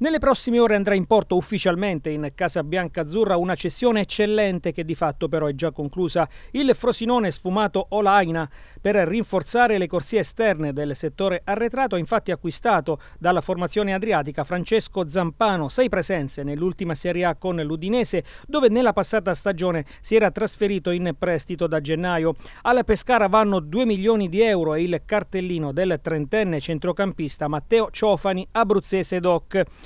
Nelle prossime ore andrà in porto ufficialmente in Casa Bianca Azzurra una cessione eccellente che di fatto però è già conclusa. Il Frosinone sfumato Olaina per rinforzare le corsie esterne del settore arretrato ha infatti acquistato dalla formazione adriatica Francesco Zampano, sei presenze nell'ultima Serie A con l'Udinese dove nella passata stagione si era trasferito in prestito da gennaio. Alla Pescara vanno 2 milioni di euro e il cartellino del trentenne centrocampista Matteo Ciofani, abruzzese doc.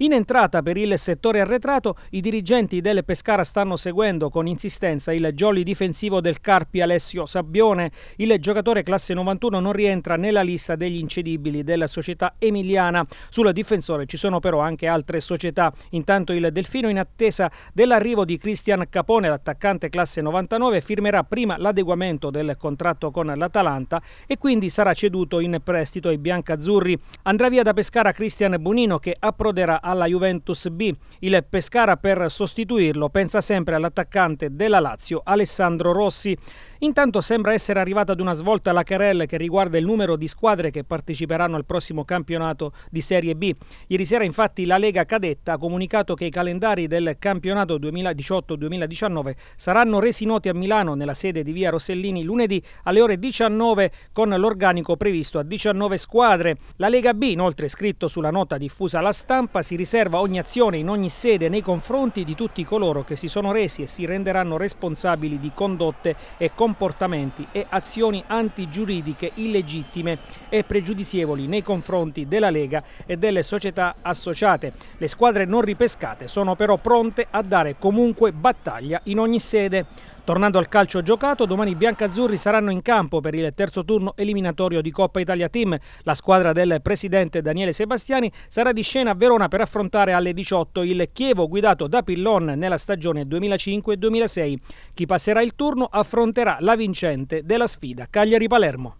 In entrata per il settore arretrato, i dirigenti del Pescara stanno seguendo con insistenza il jolly difensivo del Carpi Alessio Sabbione. Il giocatore classe 91 non rientra nella lista degli incedibili della società emiliana. Sul difensore ci sono però anche altre società. Intanto il Delfino in attesa dell'arrivo di Cristian Capone, l'attaccante classe 99, firmerà prima l'adeguamento del contratto con l'Atalanta e quindi sarà ceduto in prestito ai biancazzurri. Andrà via da Pescara Cristian Bonino che approderà alla Juventus B. Il Pescara per sostituirlo pensa sempre all'attaccante della Lazio Alessandro Rossi. Intanto sembra essere arrivata ad una svolta la querelle che riguarda il numero di squadre che parteciperanno al prossimo campionato di Serie B. Ieri sera infatti la Lega Cadetta ha comunicato che i calendari del campionato 2018-2019 saranno resi noti a Milano nella sede di Via Rossellini lunedì alle ore 19 con l'organico previsto a 19 squadre. La Lega B, inoltre scritto sulla nota diffusa alla stampa, si riserva ogni azione in ogni sede nei confronti di tutti coloro che si sono resi e si renderanno responsabili di condotte e comportamenti e azioni antigiuridiche illegittime e pregiudizievoli nei confronti della Lega e delle società associate. Le squadre non ripescate sono però pronte a dare comunque battaglia in ogni sede. Tornando al calcio giocato, domani i biancazzurri saranno in campo per il terzo turno eliminatorio di Coppa Italia Team. La squadra del presidente Daniele Sebastiani sarà di scena a Verona per affrontare alle 18 il Chievo guidato da Pillon nella stagione 2005-2006. Chi passerà il turno affronterà la vincente della sfida Cagliari-Palermo.